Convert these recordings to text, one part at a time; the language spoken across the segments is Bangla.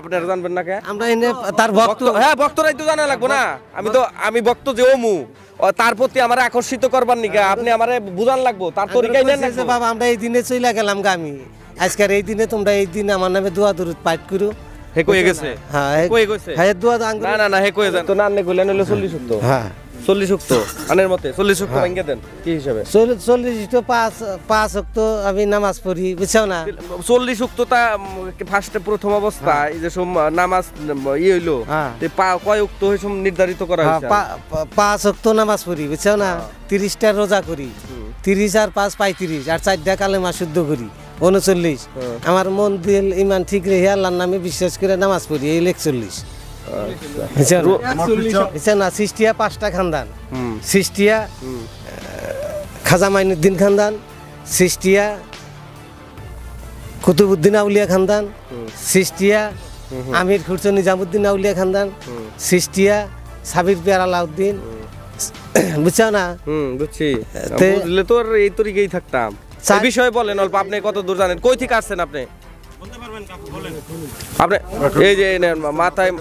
আপনারা জানবেন না কে আমরা হ্যাঁ, নিকা আপনি আমারে বুঝান লাগবো তার তরিকাই নেন গেলাম গামি আজকের এই দিনে তোমরা এই দিন আমার নামে দোয়া দরুদ পাঠ করো হে কই গেছে হ্যাঁ, হ্যাঁ, না নে কইলেন হলো 40 হ্যাঁ চল্লিশ উক্ত আনের মতে চল্লিশ উক্ত হ্যাঁ। ভাঙ্গে দেন কি হিসাবে চল্লিশ উক্ত পাঁচ পাঁচ উক্ত আমি নামাজ পড়ি বুঝছো না চল্লিশ উক্তটা ফার্স্টে প্রথম হ্যাঁ। এই যে সব নামাজ ইয়ে হইলো হ্যাঁ। কয় উক্ত হয়ে সব নির্ধারিত করা হয়েছে পাঁচ উক্ত নামাজ পড়ি বুঝছো না তিরিশটা রোজা করি তিরিশ আর পাঁচ পঁয়ত্রিশ আর চারটা কালেমা শুদ্ধ করি উনচল্লিশ আমার মন দিল ইমান ঠিক রেহে আল্লাহর নামে বিশ্বাস করে নামাজ পড়ি এই একচল্লিশ পাঁচটা খানদান খাজা মাইনুদ্দিন খানদান সৃষ্টিয়া কুতুবুদ্দিন আউলিয়া খানদান সৃষ্টিয়া আমির খুরচন নিজামুদ্দিন আউলিয়া খানদান সৃষ্টিয়া সাবির পেয়ার আলাউদ্দিন বুঝছো না বুঝছি বুঝলে তো এই তরিকেই থাকতাম বিষয় বলেন অল্প আপনি কত দূর জানেন কই থেকে আসছেন আপনি আপনি এই যে মাথায়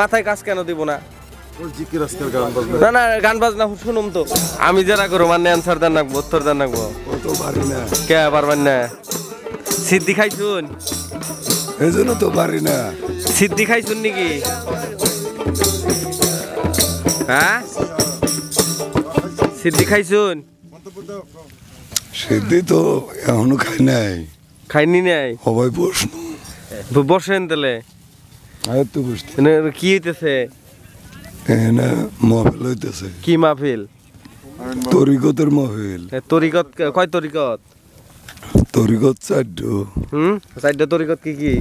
মাথায় কাজ কেন দিব না গান বাজনা আমি যারা করো মানে অ্যান্সার দেন রাখবো সিদ্ধি খাইছুন এই না নাকি হ্যাঁ? সিদ্ধি খাইছুন সিদ্ধি তো এখনো খাই নাই খাইনি নাই সবাই প্রশ্ন বসেন তাহলে আর তো বসতে কি হইতেছে না মাহফিল হইতেছে কি মাহফিল তরিকতের মাহফিল তরিকত কয় তরিকত তরিকত চারড হুম চাইড তরিকত কি কি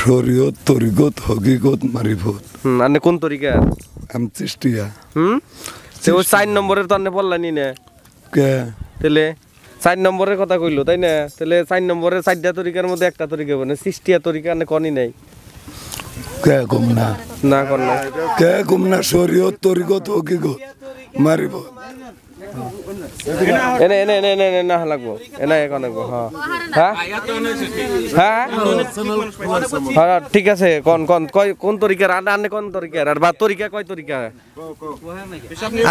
শরীয়ত তরিকত হকিকত মারিফত হুম আনে কোন তরিকা আমি চিষ্টিয়া হুম সে ওই চার নম্বরের তো আনে পড়লানি না কে তাহলে চার নম্বরের কথা কইলো তাই না তাহলে চার নম্বরের চারটা তরিকার মধ্যে একটা তরিকা মানে সৃষ্টিয়া তরিকা না কনি নাই কে না না কর না কে কম না শরীয়ত তরিকত কি গো মারিব এনে এনে এনে এনে এনে লাগবো এনে এখন লাগবো হ্যাঁ হ্যাঁ হ্যাঁ ঠিক আছে কোন কোন কয় কোন তরিকার আর আনে কোন তরিকার আর বা তরিকা কয় তরিকা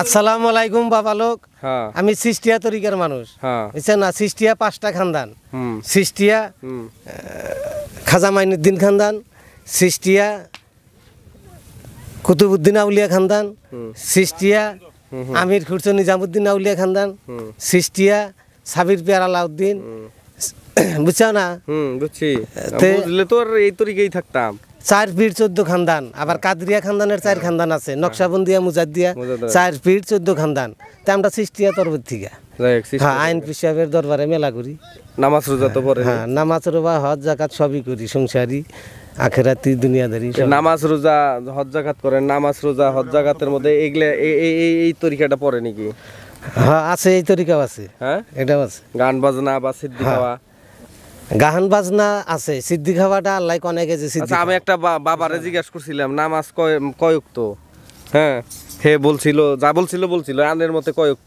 আসসালামু আলাইকুম বাবা লোক আমি সিস্টিয়া তরিকার মানুষ বুঝছেন না সিস্টিয়া পাঁচটা খানদান সিস্টিয়া খাজা মাইনুদ্দিন খানদান সিস্টিয়া কুতুবুদ্দিন আউলিয়া খানদান সিস্টিয়া আমির খুরচ নিজামুদ্দিন আউলিয়া খানদান সৃষ্টিয়া সাবির পিয়ার আলাউদ্দিন বুঝছো না বুঝছি থাকতাম চার পীর চোদ্দ খানদান আবার কাদরিয়া খানদানের চার খানদান আছে হ্যাঁ। নকশাবন্দিয়া মুজাদ্দিয়া চার পীর চোদ্দ খানদান তা আমরা সৃষ্টিয়া তরবর থেকে হ্যাঁ আইন পিসাবের দরবারে মেলা করি নামাজ রোজা তো পরে হ্যাঁ নামাজ রোবা হজ জাকাত সবই করি সংসারী আখেরাতি দুনিয়াদারি নামাজ রোজা হজ জাকাত করেন নামাজ রোজা হজ জাকাতের মধ্যে এগুলা এই এই তরিকাটা পড়ে নাকি হ্যাঁ আছে এই তরিকাও আছে হ্যাঁ এটাও আছে গান বাজনা বা সিদ্ধি হ্যাঁ। খাওয়া গান বাজনা আছে সিদ্ধি খাওয়াটা আল্লাহ অনেকে যে আচ্ছা, আমি একটা বাবারে জিজ্ঞাসা করছিলাম নামাজ কয় কয়ক তো হ্যাঁ হে বলছিল যা বলছিল বলছিল আনের মতে কয়ক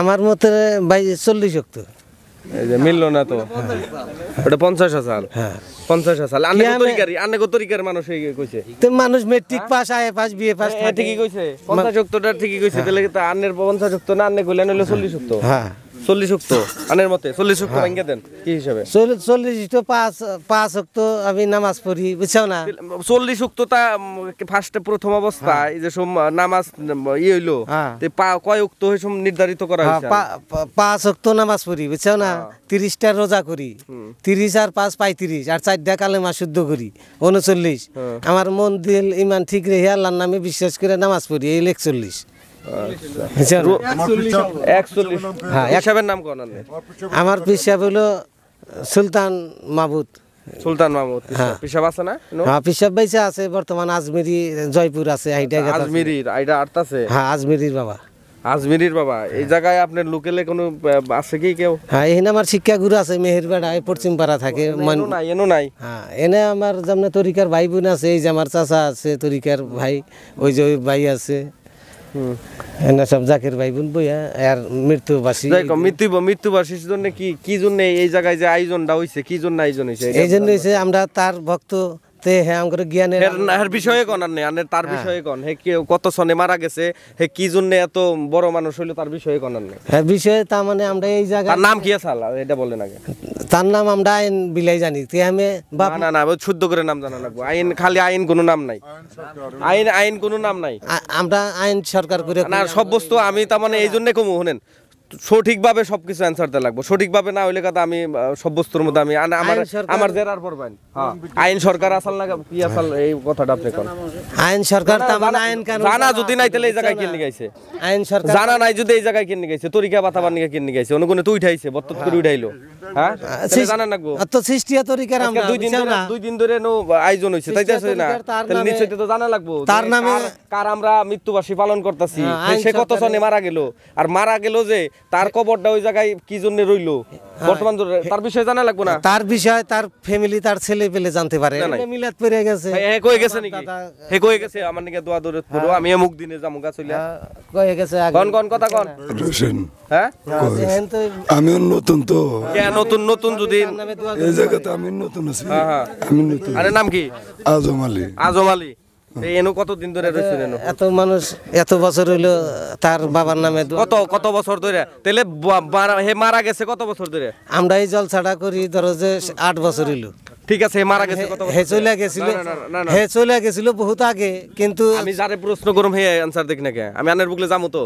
আমার মতে ভাই চল্লিশ অক্ত যে মিললো না তো ওটা পঞ্চাশ হাজার হ্যাঁ। পঞ্চাশ হাজার আনে কত তরিকার মানুষ কইছে তো মানুষ matric pass IA pass BA pass ঠিকই কইছে পঞ্চাশ সত্তরটা ঠিকই কইছে হ্যাঁ। তাহলে আন্নের পঞ্চাশ সত্তর না আন্নে কইলেন হলো চল্লিশ সত্তর চল্লিশ উক্ত আনের মতে চল্লিশ উক্ত হ্যাঁ। ভাঙ্গে দেন কি হিসাবে চল্লিশ উক্ত পাঁচ পাঁচ উক্ত আমি নামাজ পড়ি বুঝছো না চল্লিশ উক্তটা ফার্স্টে প্রথম হ্যাঁ। এই যে সব নামাজ ইয়ে হইলো হ্যাঁ। কয় উক্ত হয়ে সব নির্ধারিত করা হয়েছে পাঁচ উক্ত নামাজ পড়ি বুঝছো না তিরিশটা রোজা করি তিরিশ আর পাঁচ পঁয়ত্রিশ আর চারটা কালেমা শুদ্ধ করি উনচল্লিশ আমার মন দিল ইমান ঠিক রেহে আল্লাহর নামে বিশ্বাস করে নামাজ পড়ি এই একচল্লিশ হ্যাঁ, আমার পিসাব হলো সুলতান মাহবুদ সুলতান মাহমুদ হ্যাঁ। পিসাব আছে না হ্যাঁ, পিসাব বাইসা আছে বর্তমান আজমিরি জয়পুর আছে আজমিরির বাবা আজমিরির বাবা এই জায়গায় আপনার লোকেলে কোনো আছে কি কেউ হ্যাঁ এখানে আমার শিক্ষাগুরু আছে মেহেরবাড়া পশ্চিম পাড়া থাকে হ্যাঁ এনে আমার যেমন তরিকার ভাই বোন আছে এই যে আমার চাচা আছে তরিকার ভাই ওই যে ভাই আছে সব জাকির ভাই বোন বইয়া আর মৃত্যুবাসী মৃত্যু কি কি জন্য এই জায়গায় যে হইছে কি জন্য আয়োজন হইছে এই জন্য আমরা তার ভক্ত তে হ্যাঁ আমার জ্ঞানের বিষয়ে কোন আর নেই তার হ্যাঁ। বিষয়ে কোন হে কত সনে মারা গেছে হে কি জন্য এত বড় মানুষ হইলো তার বিষয়ে কোন আর নেই হ্যাঁ বিষয়ে মানে আমরা এই জায়গা তার নাম কি আছে আল্লাহ এটা বলেন আগে তার নাম আমরা আইন বিলাই জানি তে আমি বাপ না না শুদ্ধ করে নাম জানা লাগবো আইন খালি আইন কোনো নাম নাই আইন আইন কোনো নাম নাই আমরা আইন সরকার করে না সব বস্তু আমি তার মানে এই জন্য কমু শুনেন সঠিকভাবে সবকিছু অ্যান্সার দেওয়া লাগবে সঠিকভাবে না হইলে কথা আমি সব্যস্তর মধ্যে আমি আমার আমার জেরার পড়বেন হ্যাঁ। আইন সরকার আসল না কি আসল এই কথাটা আপনি কোন আইন সরকার তো মানে আইন কানুন জানা যদি নাই তাহলে এই জায়গায় কিনে গেছে আইন সরকার জানা নাই যদি এই জায়গায় কিনে গেছে তরিকা বাতাবার নিকে কিনে গেছে অনুগুণে তুই উঠাইছে বর্তমান করে উঠাইলো হ্যাঁ জানা লাগবো তো সৃষ্টিয়া তরিকার আমরা দুই দিন দুই দিন ধরে নো আয়োজন হইছে তাই যাচ্ছে না তাহলে নিশ্চয়ই তো জানা লাগবো তার নামে কার আমরা মৃত্যুবাসী পালন করতেছি সে কত সনে মারা গেল আর মারা গেল যে তার কবরটা ওই জায়গায় কি জন্য রইল হ্যাঁ। বর্তমান তার বিষয়ে জানা লাগবে না তার বিষয়ে তার ফ্যামিলি তার ছেলে পেলে জানতে পারে মিলাদ পেরে গেছে হে কই গেছে নাকি হে কই গেছে আমার নাকি দোয়া দৌড়ে করো আমি মুখ দিনে যামু গা চলিয়া হ্যাঁ, কই গেছে কোন কোন কথা কোন হ্যাঁ আমি নতুন তো কে নতুন নতুন যদি এই জায়গাতে আমি নতুন আছি হ্যাঁ, আমি নতুন আরে নাম কি আজম আলী আজম আলী গেছে কত আমরা এই জল ছাড়া করি ধরো যে আট বছর হইলো ঠিক আছে মারা গেছে কত গেছিল হে চলে গেছিল বহুত আগে কিন্তু আমি যারে প্রশ্ন করুন হে আনসার আমি আনের বুকলে যাবো তো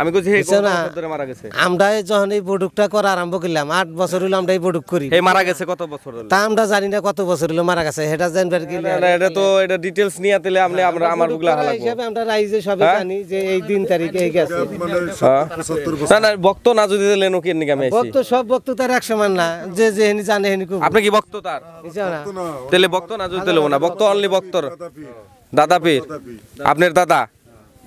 আমি কইছি হে কত বছর ধরে মারা গেছে আমরা যখন এই প্রোডাক্টটা করা আরম্ভ করলাম 8 বছর হলো আমরা এই প্রোডাক্ট করি মারা গেছে কত বছর হলো তা আমরা জানি না কত বছর হলো মারা গেছে এটা জানবার কি না এটা তো এটা ডিটেইলস নিয়ে আতেলে আপনি আমরা আমার হালা হিসাবে আমরা রাইজে হ্যাঁ? জানি যে এই দিন তারিখে এই গেছে হ্যাঁ? না না ভক্ত না যদি কি এমনি ভক্ত সব ভক্ত তার এক সমান না যে যে হেনি জানে হেনি আপনি কি ভক্ত তার তেলে ভক্ত না যদি না ভক্ত অনলি ভক্তর দাদা পীর আপনার দাদা